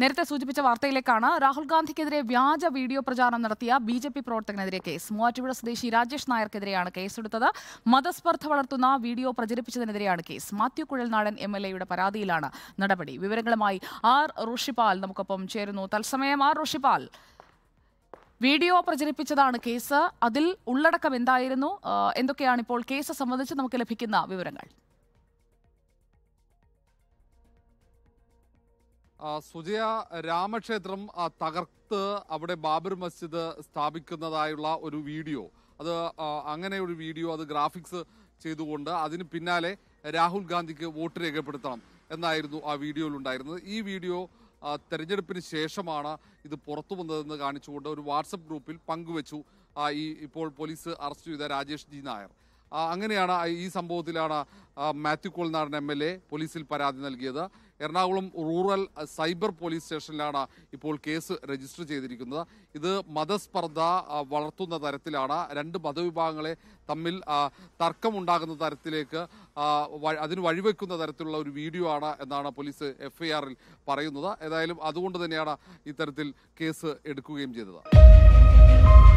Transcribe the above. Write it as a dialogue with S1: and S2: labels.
S1: നേരത്തെ സൂചിപ്പിച്ച വാർത്തയിലേക്കാണ് രാഹുൽ ഗാന്ധിക്കെതിരെ വ്യാജ വീഡിയോ പ്രചാരണം നടത്തിയ ബി ജെ പി പ്രവർത്തകനെതിരെ കേസ് മൂവാറ്റുപുഴ സ്വദേശി രാജേഷ് നായർക്കെതിരെയാണ് കേസെടുത്തത് മതസ്പർദ്ധ വളർത്തുന്ന വീഡിയോ പ്രചരിപ്പിച്ചതിനെതിരെയാണ് case Mathew Kuzhalnadan M L എയുടെ പരാതിയിലാണ് നടപടി വിവരങ്ങളുമായി ആർ ഋഷിപാൽ നമുക്കൊപ്പം ചേരുന്നു തത്സമയം ആർ ഋഷിപാൽ വീഡിയോ പ്രചരിപ്പിച്ചതാണ് കേസ് അതിൽ ഉള്ളടക്കം എന്തായിരുന്നു എന്തൊക്കെയാണ് ഇപ്പോൾ കേസ് സംബന്ധിച്ച് നമുക്ക് ലഭിക്കുന്ന വിവരങ്ങൾ
S2: സുജയ രാമക്ഷേത്രം തകർത്ത് അവിടെ ബാബർ മസ്ജിദ് സ്ഥാപിക്കുന്നതായുള്ള ഒരു വീഡിയോ അത് അങ്ങനെ ഒരു വീഡിയോ അത് ഗ്രാഫിക്സ് ചെയ്തുകൊണ്ട് അതിന് പിന്നാലെ രാഹുൽ ഗാന്ധിക്ക് വോട്ട് രേഖപ്പെടുത്തണം എന്നായിരുന്നു ആ വീഡിയോയിൽ ഉണ്ടായിരുന്നത് ഈ വീഡിയോ തെരഞ്ഞെടുപ്പിന് ശേഷമാണ് ഇത് പുറത്തു വന്നതെന്ന് കാണിച്ചുകൊണ്ട് ഒരു വാട്സപ്പ് ഗ്രൂപ്പിൽ പങ്കുവച്ചു ഈ ഇപ്പോൾ പോലീസ് അറസ്റ്റ് ചെയ്ത രാജേഷ് ജി നായർ അങ്ങനെയാണ് ഈ സംഭവത്തിലാണ് Mathew Kuzhalnadan M L A പോലീസിൽ പരാതി നൽകിയത് എറണാകുളം റൂറൽ സൈബർ പോലീസ് സ്റ്റേഷനിലാണ് ഇപ്പോൾ കേസ് രജിസ്റ്റർ ചെയ്തിരിക്കുന്നത് ഇത് മതസ്പർദ്ധ വളർത്തുന്ന തരത്തിലാണ് രണ്ട് മതവിഭാഗങ്ങളെ തമ്മിൽ തർക്കമുണ്ടാകുന്ന തരത്തിലേക്ക് അതിന് വഴിവെക്കുന്ന തരത്തിലുള്ള ഒരു വീഡിയോ ആണ് എന്നാണ് പോലീസ് എഫ്ഐആറിൽ പറയുന്നത് ഏതായാലും അതുകൊണ്ട് തന്നെയാണ് ഇത്തരത്തിൽ കേസ് എടുക്കുകയും ചെയ്തത്